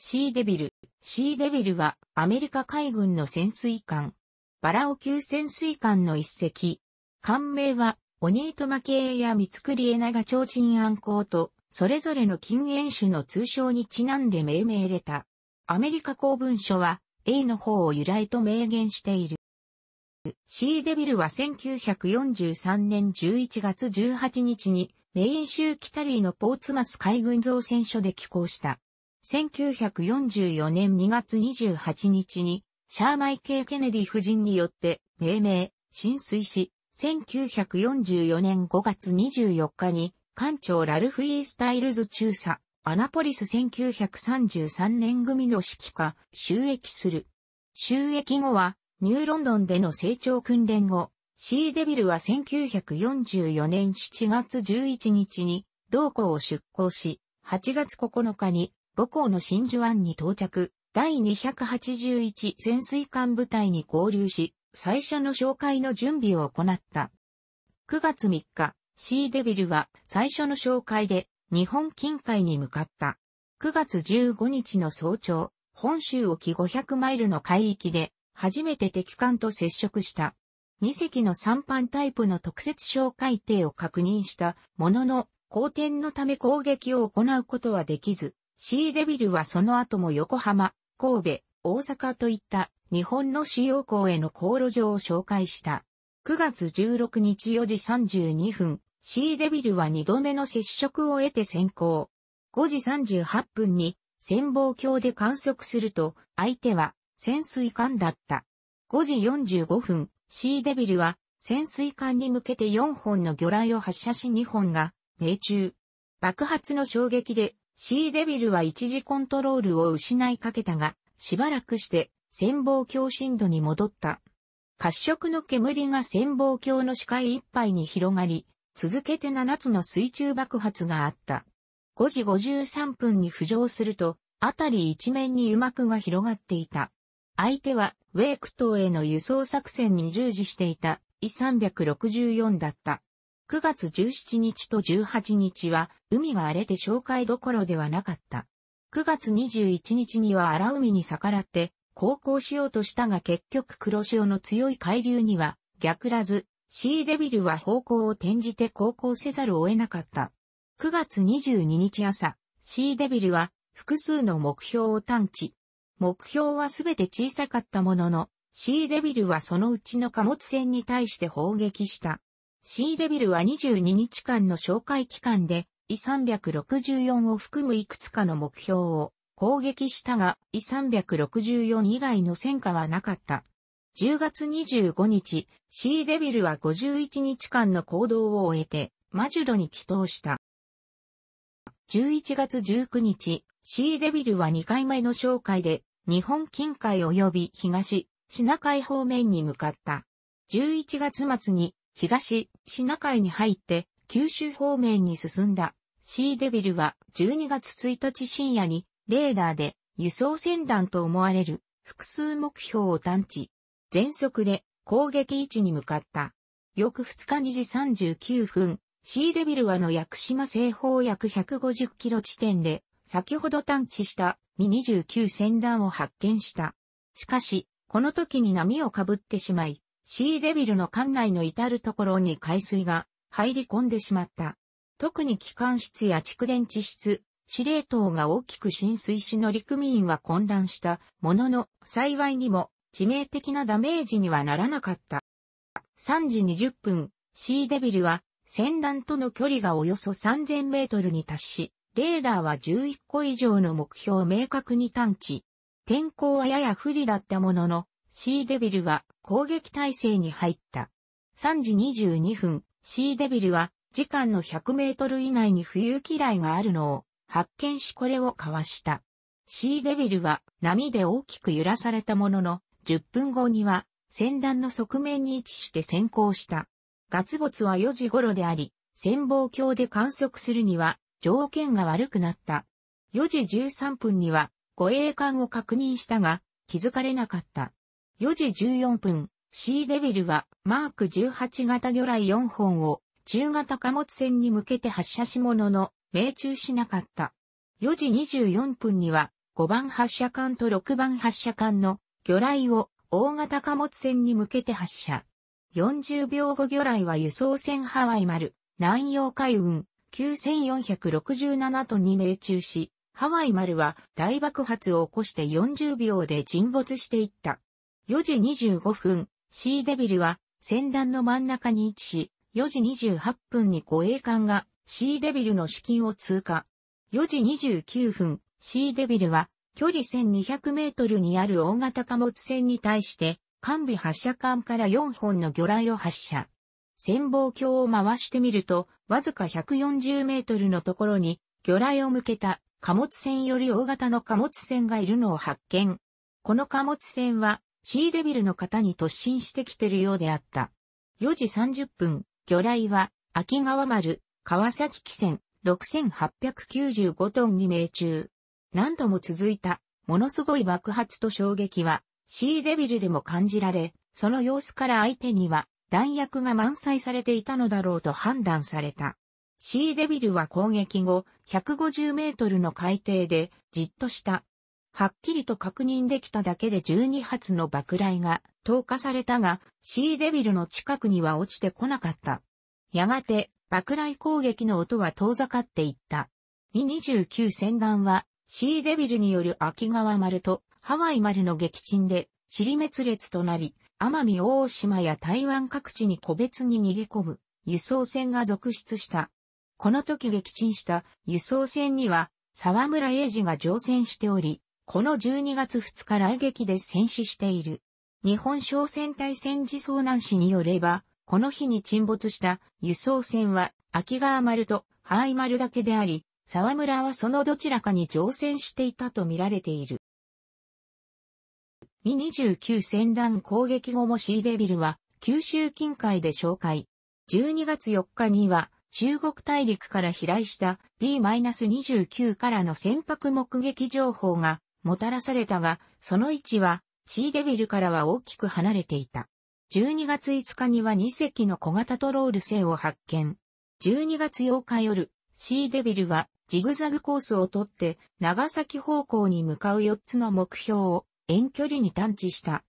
シーデビル。シーデビルはアメリカ海軍の潜水艦。バラオ級潜水艦の一隻。艦名はオニートマケ系やミツクリエナガ超鎮暗号と、それぞれの禁煙種の通称にちなんで命名れた。アメリカ公文書は A の方を由来と明言している。シーデビルは1943年11月18日にメイン州北リーのポーツマス海軍造船所で寄港した。1944年2月28日に、シャーマイケイ・ケネディ夫人によって命名、浸水し、1944年5月24日に、艦長ラルフ・イー・スタイルズ中佐、アナポリス1933年組の指揮下、収益する。収益後は、ニューロンドンでの成長訓練後、シーデビルは1944年7月11日に、同校を出港し、8月9日に母校の真珠湾に到着、第281潜水艦部隊に合流し、最初の紹介の準備を行った。9月3日、シーデビルは最初の紹介で日本近海に向かった。9月15日の早朝、本州沖500マイルの海域で初めて敵艦と接触した。2隻の3班タイプの特設哨戒艇を確認したものの、後転のため攻撃を行うことはできず、シーデビルはその後も横浜、神戸、大阪といった日本の主要港への航路上を紹介した。9月16日4時32分、シーデビルは2度目の接触を得て先行。5時38分に潜望鏡で観測すると、相手は潜水艦だった。5時45分、シーデビルは潜水艦に向けて4本の魚雷を発射し2本が命中。爆発の衝撃でシーデビルは一時コントロールを失いかけたが、しばらくして潜望鏡深度に戻った。褐色の煙が潜望鏡の視界いっぱいに広がり、続けて7つの水中爆発があった。5時53分に浮上すると、あたり一面に油膜が広がっていた。相手は、ウェイク島への輸送作戦に従事していた、E364 だった。9月17日と18日は海が荒れて紹介どころではなかった。9月21日には荒海に逆らって航行しようとしたが結局黒潮の強い海流には逆らず、シーデビルは方向を転じて航行せざるを得なかった。9月22日朝、シーデビルは複数の目標を探知。目標はすべて小さかったものの、シーデビルはそのうちの貨物船に対して砲撃した。シーデビルは22日間の紹介期間で、イ364を含むいくつかの目標を攻撃したが、イ364以外の戦果はなかった。10月25日、シーデビルは51日間の行動を終えて、マジュロに帰投した。11月19日、シーデビルは2回目の紹介で、日本近海及び東、シナ海方面に向かった。11月末に東、シナ海に入って、九州方面に進んだ。シーデビルは12月1日深夜にレーダーで輸送船団と思われる複数目標を探知。全速で攻撃位置に向かった。翌2日2時39分、シーデビルはの屋久島西方約150キロ地点で先ほど探知したミ29船団を発見した。しかし、この時に波をかぶってしまい、シーデビルの艦内の至るところに海水が入り込んでしまった。特に機関室や蓄電池室、司令塔が大きく浸水し乗組員は混乱したものの幸いにも致命的なダメージにはならなかった。3時20分、シーデビルは船団との距離がおよそ3000メートルに達し、レーダーは11個以上の目標を明確に探知。天候はやや不利だったものの、シーデビルは攻撃体制に入った。3時22分、シーデビルは時間の100メートル以内に浮遊嫌いがあるのを発見しこれをかわした。シーデビルは波で大きく揺らされたものの、10分後には船団の側面に位置して先行した。ガツボツは4時頃であり、潜望鏡で観測するには条件が悪くなった。4時13分には護衛艦を確認したが気づかれなかった。4時14分、シーデビルはマーク18型魚雷4本を中型貨物船に向けて発射しものの、命中しなかった。4時24分には5番発射艦と6番発射艦の魚雷を大型貨物船に向けて発射。40秒後魚雷は輸送船ハワイ丸、南洋海運9467トンに命中し、ハワイ丸は大爆発を起こして40秒で沈没していった。4時25分、シーデビルは、船団の真ん中に位置し、4時28分に護衛艦が、シーデビルの資金を通過。4時29分、シーデビルは、距離1200メートルにある大型貨物船に対して、完備発射艦から4本の魚雷を発射。潜望鏡を回してみると、わずか140メートルのところに、魚雷を向けた貨物船より大型の貨物船がいるのを発見。この貨物船は、シーデビルの方に突進してきてるようであった。4時30分、魚雷は、秋川丸、川崎汽船、6895トンに命中。何度も続いた、ものすごい爆発と衝撃は、シーデビルでも感じられ、その様子から相手には、弾薬が満載されていたのだろうと判断された。シーデビルは攻撃後、150メートルの海底で、じっとした、はっきりと確認できただけで12発の爆雷が投下されたが、シーデビルの近くには落ちてこなかった。やがて、爆雷攻撃の音は遠ざかっていった。ミ29戦団は、シーデビルによる秋川丸とハワイ丸の撃沈で、尻滅裂となり、奄美大島や台湾各地に個別に逃げ込む輸送船が続出した。この時撃沈した輸送船には、沢村英治が乗船しており、この12月2日来撃で戦死している。日本商船隊戦時遭難死によれば、この日に沈没した輸送船は秋川丸と灰丸だけであり、沢村はそのどちらかに乗船していたと見られている。ミ29戦団攻撃後も C レビルは九州近海で紹介。12月4日には中国大陸から飛来した B-29 からの船舶目撃情報がもたらされたが、その位置はシーデビルからは大きく離れていた。12月5日には2隻の小型トロール船を発見。12月8日夜、シーデビルはジグザグコースを取って長崎方向に向かう4つの目標を遠距離に探知した。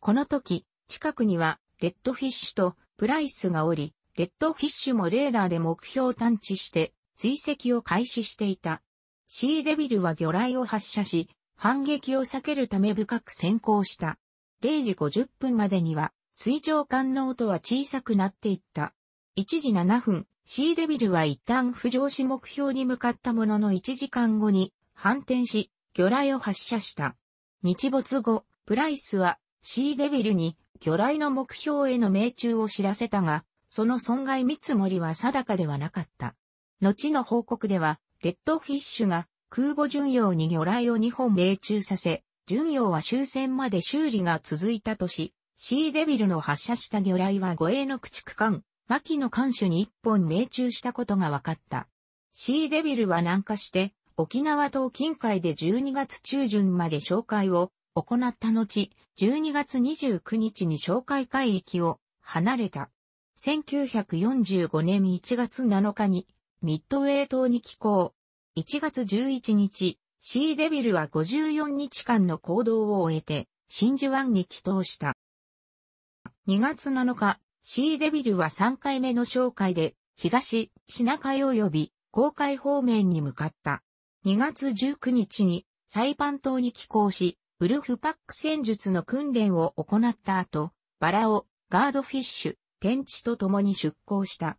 この時、近くにはレッドフィッシュとプライスがおり、レッドフィッシュもレーダーで目標を探知して追跡を開始していた。シーデビルは魚雷を発射し、反撃を避けるため深く先行した。0時50分までには、水上艦の音は小さくなっていった。1時7分、シーデビルは一旦浮上し目標に向かったものの1時間後に反転し、魚雷を発射した。日没後、プライスはシーデビルに魚雷の目標への命中を知らせたが、その損害見積もりは定かではなかった。後の報告では、レッドフィッシュが空母巡洋に魚雷を2本命中させ、巡洋は終戦まで修理が続いたとし、シーデビルの発射した魚雷は護衛の駆逐艦、牧野艦首に1本命中したことが分かった。シーデビルは南下して、沖縄島近海で12月中旬まで紹介を行った後、12月29日に紹介海域を離れた。1945年1月7日にミッドウェー島に寄港、1月11日、シーデビルは54日間の行動を終えて、真珠湾に帰投した。2月7日、シーデビルは3回目の紹介で、東、品海及び、公海方面に向かった。2月19日に、サイパン島に寄港し、ウルフパック戦術の訓練を行った後、バラを、ガードフィッシュ、天地と共に出港した。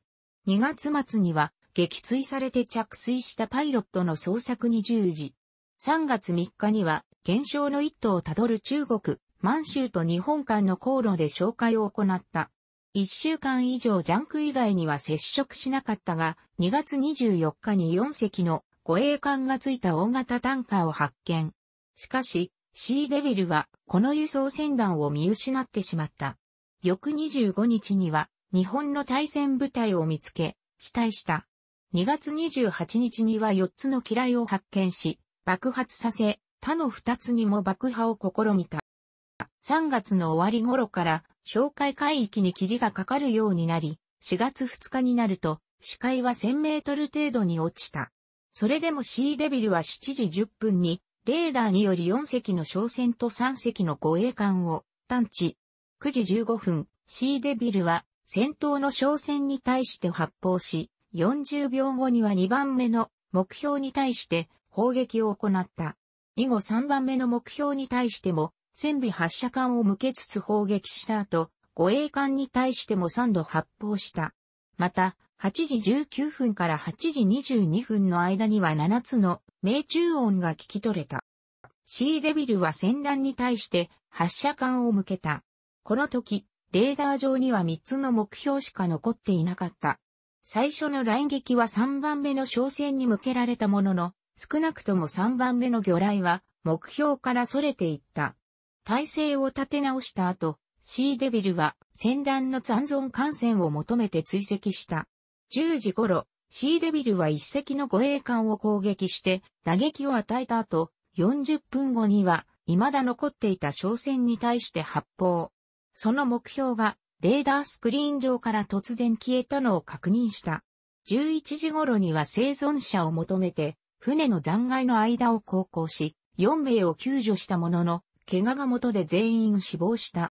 2月末には、撃墜されて着水したパイロットの捜索に従事。3月3日には、現象の一途をたどる中国、満州と日本間の航路で紹介を行った。1週間以上ジャンク以外には接触しなかったが、2月24日に4隻の護衛艦がついた大型タンカーを発見。しかし、シーデビルはこの輸送船団を見失ってしまった。翌25日には日本の対戦部隊を見つけ、期待した。2月28日には4つの機雷を発見し、爆発させ、他の2つにも爆破を試みた。3月の終わり頃から、哨戒海域に霧がかかるようになり、4月2日になると、視界は1000メートル程度に落ちた。それでもシーデビルは7時10分に、レーダーにより4隻の商船と3隻の護衛艦を探知。9時15分、シーデビルは、戦闘の商船に対して発砲し、40秒後には2番目の目標に対して砲撃を行った。以後3番目の目標に対しても、戦備発射管を向けつつ砲撃した後、護衛艦に対しても3度発砲した。また、8時19分から8時22分の間には7つの命中音が聞き取れた。シーデビルは船団に対して発射管を向けた。この時、レーダー上には3つの目標しか残っていなかった。最初の来撃は3番目の商船に向けられたものの、少なくとも3番目の魚雷は目標から逸れていった。体勢を立て直した後、シーデビルは船団の残存艦船を求めて追跡した。10時頃、シーデビルは一隻の護衛艦を攻撃して打撃を与えた後、40分後には未だ残っていた商船に対して発砲。その目標がレーダースクリーン上から突然消えたのを確認した。11時頃には生存者を求めて、船の残骸の間を航行し、4名を救助したものの、怪我が元で全員死亡した。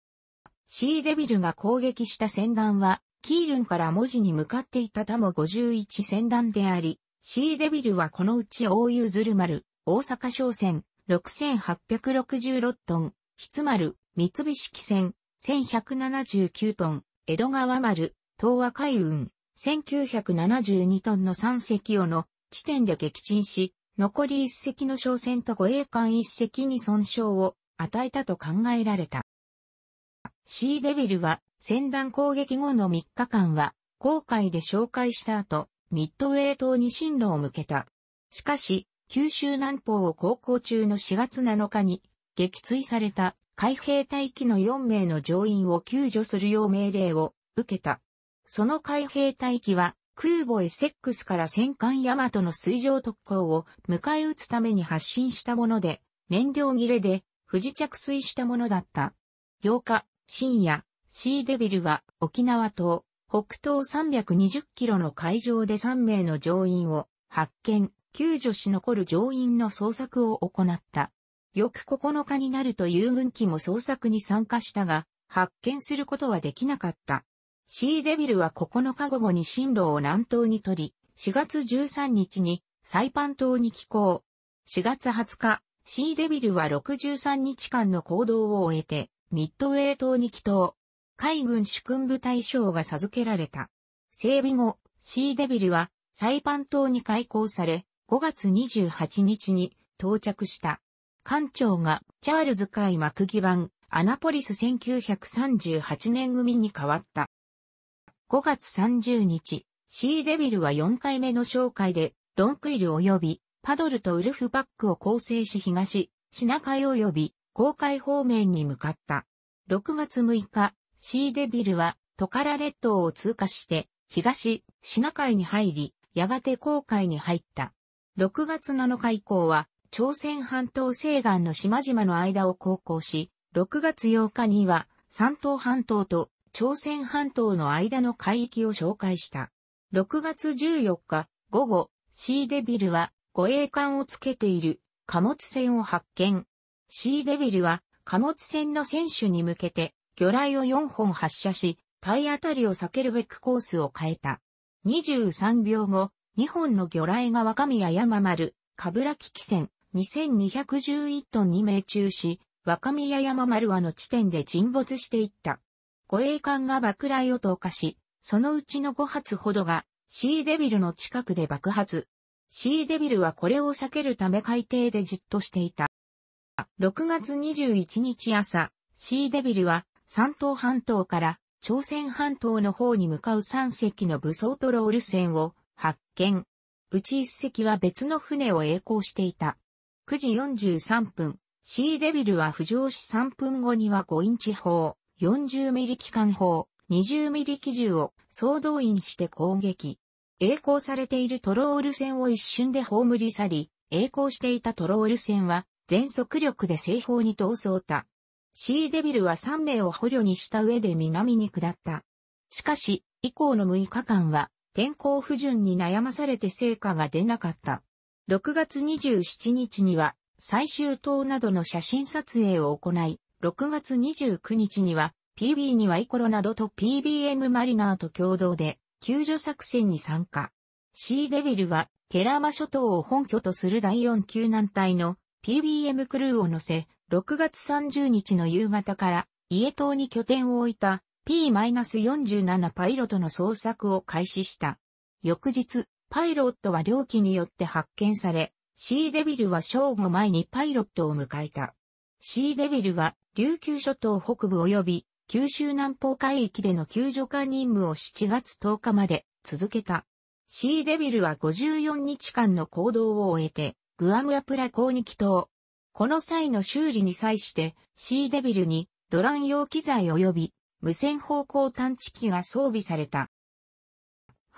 シーデビルが攻撃した船団は、キールンから文字に向かっていたたも51船団であり、シーデビルはこのうち大湯鶴丸、大阪商船、6866トン、ひつ丸、三菱汽船、1179トン、江戸川丸、東和海運、1972トンの3隻をの地点で撃沈し、残り1隻の商船と護衛艦1隻に損傷を与えたと考えられた。シーデビルは、戦団攻撃後の3日間は、航海で紹介した後、ミッドウェー島に進路を向けた。しかし、九州南方を航行中の4月7日に撃墜された海兵隊機の4名の乗員を救助するよう命令を受けた。その海兵隊機は空母エセックスから戦艦ヤマトの水上特攻を迎え撃つために発進したもので、燃料切れで不時着水したものだった。8日、深夜、シーデビルは沖縄島、北東320キロの海上で3名の乗員を発見、救助し残る乗員の捜索を行った。翌9日になると遊軍機も捜索に参加したが、発見することはできなかった。シーデビルは9日午後に進路を南東に取り、4月13日にサイパン島に寄港。4月20日、シーデビルは63日間の行動を終えて、ミッドウェー島に帰島。海軍主君部隊賞が授けられた。整備後、シーデビルはサイパン島に開港され、5月28日に到着した。館長がチャールズ・海幕基盤アナポリス1938年組に変わった。5月30日、シーデビルは4回目の紹介で、ロンクイル及びパドルとウルフバックを構成し東、シナ海及び公海方面に向かった。6月6日、シーデビルはトカラ列島を通過して、東、シナ海に入り、やがて航海に入った。6月7日以降は、朝鮮半島西岸の島々の間を航行し、6月8日には、山東半島と朝鮮半島の間の海域を紹介した。6月14日、午後、シーデビルは護衛艦をつけている貨物船を発見。シーデビルは貨物船の船首に向けて魚雷を4本発射し、体当たりを避けるべくコースを変えた。23秒後、2本の魚雷が若宮山丸、かぶらき機船、2211トンに命中し、若宮山丸和の地点で沈没していった。護衛艦が爆雷を投下し、そのうちの5発ほどが、シーデビルの近くで爆発。シーデビルはこれを避けるため海底でじっとしていた。6月21日朝、シーデビルは山東半島から朝鮮半島の方に向かう3隻の武装トロール船を発見。うち1隻は別の船を栄光していた。9時43分、シーデビルは浮上し3分後には5インチ砲、40ミリ機関砲、20ミリ機銃を総動員して攻撃。栄光されているトロール船を一瞬で葬り去り、栄光していたトロール船は全速力で西方に逃走た。シーデビルは3名を捕虜にした上で南に下った。しかし、以降の6日間は天候不順に悩まされて成果が出なかった。6月27日には最終塔などの写真撮影を行い、6月29日には PB にはイコロなどと PBM マリナーと共同で救助作戦に参加。シーデビルはケラマ諸島を本拠とする第4救難隊の PBM クルーを乗せ、6月30日の夕方から家島に拠点を置いた P-47 パイロットの捜索を開始した。翌日、パイロットは両機によって発見され、シーデビルは正午前にパイロットを迎えた。シーデビルは琉球諸島北部及び九州南方海域での救助艦任務を7月10日まで続けた。シーデビルは54日間の行動を終えて、グアムアプラ港に帰島。この際の修理に際して、シーデビルにドラン用機材及び無線方向探知機が装備された。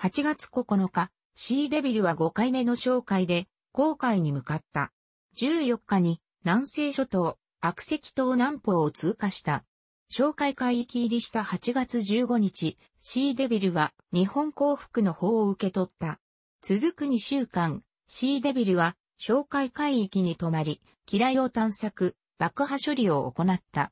8月9日、シーデビルは5回目の紹介で、航海に向かった。14日に南西諸島、悪石島南方を通過した。紹介海域入りした8月15日、シーデビルは日本降伏の方を受け取った。続く2週間、シーデビルは紹介海域に泊まり、機雷を探索、爆破処理を行った。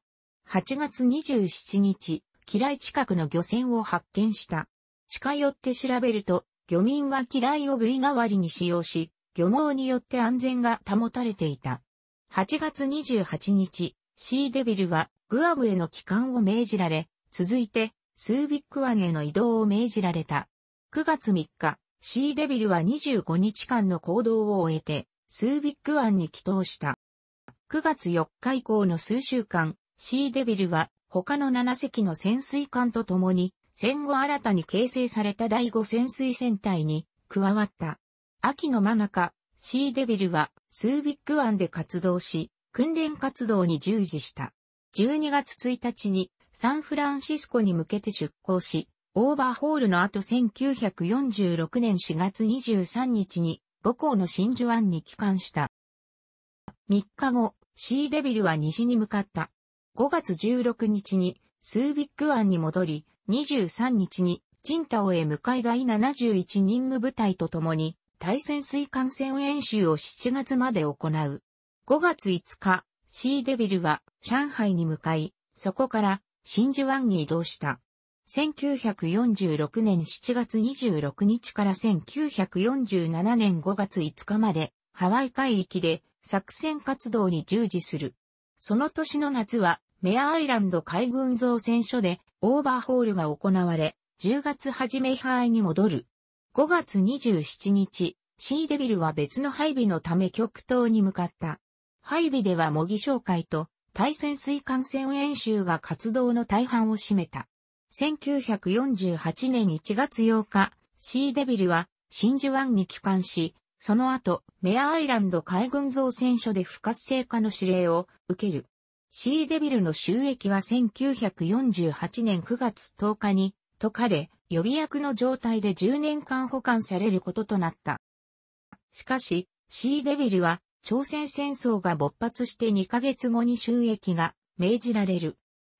8月27日、機雷近くの漁船を発見した。近寄って調べると、漁民は機雷を部位代わりに使用し、漁網によって安全が保たれていた。8月28日、シーデビルはグアムへの帰還を命じられ、続いてスービック湾への移動を命じられた。9月3日、シーデビルは25日間の行動を終えて、スービック湾に帰投した。9月4日以降の数週間、シーデビルは他の7隻の潜水艦と共に戦後新たに形成された第五潜水戦隊に加わった。秋の真中、シーデビルはスービック湾で活動し、訓練活動に従事した。12月1日にサンフランシスコに向けて出港し、オーバーホールの後1946年4月23日に母校の真珠湾に帰還した。3日後、シーデビルは西に向かった。5月16日にスービック湾に戻り、23日に、チンタオへ向かい第71任務部隊と共に、対潜水艦戦演習を7月まで行う。5月5日、シーデビルは上海に向かい、そこから真珠湾に移動した。1946年7月26日から1947年5月5日までハワイ海域で作戦活動に従事する。その年の夏はメアアイランド海軍造船所でオーバーホールが行われ、10月初め敗に戻る。5月27日、シーデビルは別の配備のため極東に向かった。配備では模擬紹介と対潜水艦船演習が活動の大半を占めた。1948年1月8日、シーデビルは真珠湾に帰還し、その後、メアアイランド海軍造船所で不活性化の指令を受ける。シーデビルの収益は1948年9月10日に解かれ、予備役の状態で10年間保管されることとなった。しかし、シーデビルは朝鮮戦争が勃発して2ヶ月後に収益が命じられる。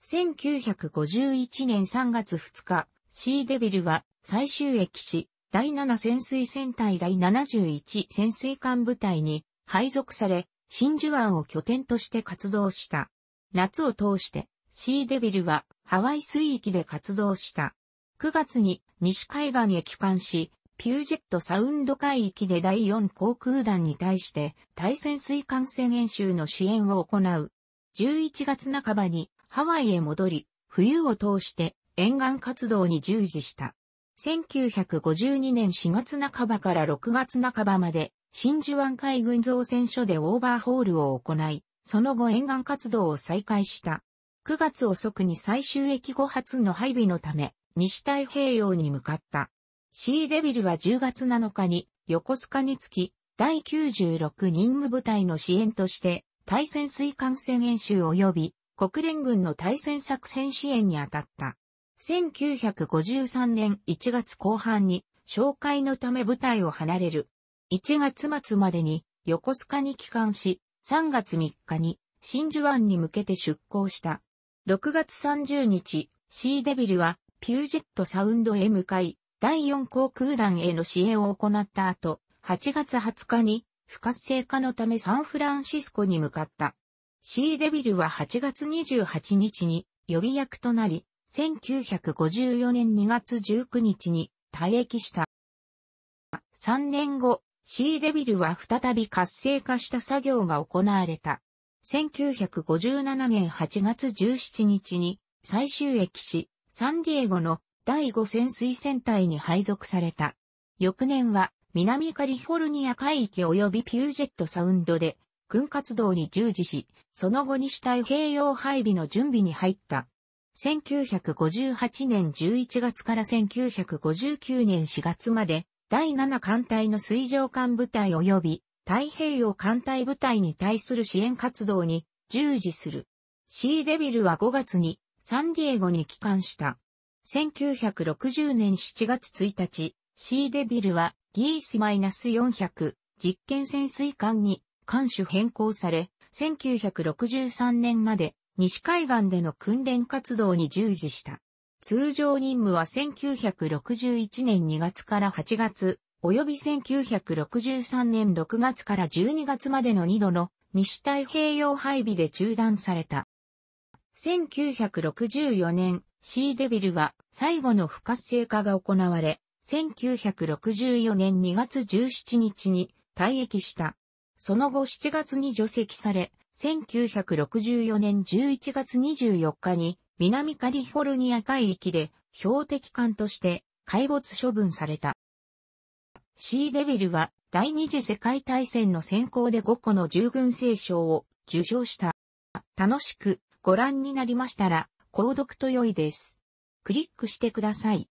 1951年3月2日、シーデビルは最終駅し、第7潜水戦隊第71潜水艦部隊に配属され、真珠湾を拠点として活動した。夏を通してシーデビルはハワイ水域で活動した。9月に西海岸へ帰還し、ピュージェットサウンド海域で第4航空団に対して対潜水艦船演習の支援を行う。11月半ばにハワイへ戻り、冬を通して沿岸活動に従事した。1952年4月半ばから6月半ばまで真珠湾海軍造船所でオーバーホールを行い、その後沿岸活動を再開した。9月遅くに最終駅後発の配備のため、西太平洋に向かった。シーデビルは10月7日に横須賀につき、第96任務部隊の支援として、対潜水艦船演習及び国連軍の対戦作戦支援に当たった。1953年1月後半に、紹介のため部隊を離れる。1月末までに横須賀に帰還し、3月3日に真珠湾に向けて出港した。6月30日、シーデビルはピュージェットサウンドへ向かい、第4航空団への支援を行った後、8月20日に不活性化のためサンフランシスコに向かった。シーデビルは8月28日に予備役となり、1954年2月19日に退役した。3年後、シーデビルは再び活性化した作業が行われた。1957年8月17日に最終駅し、サンディエゴの第5潜水船隊に配属された。翌年は南カリフォルニア海域及びピュージェットサウンドで軍活動に従事し、その後西太平洋配備の準備に入った。1958年11月から1959年4月まで第7艦隊の水上艦部隊及び太平洋艦隊部隊に対する支援活動に従事する。シーデビルは5月にサンディエゴに帰還した。1960年7月1日、シーデビルはギース -400 実験潜水艦に艦種変更され、1963年まで西海岸での訓練活動に従事した。通常任務は1961年2月から8月、及び1963年6月から12月までの2度の西太平洋配備で中断された。1964年、シーデビルは最後の不活性化が行われ、1964年2月17日に退役した。その後7月に除籍され、1964年11月24日に南カリフォルニア海域で標的艦として海没処分された。シーデビルは第二次世界大戦の先行で5個の従軍聖賞を受賞した。楽しくご覧になりましたら、購読と良いです。クリックしてください。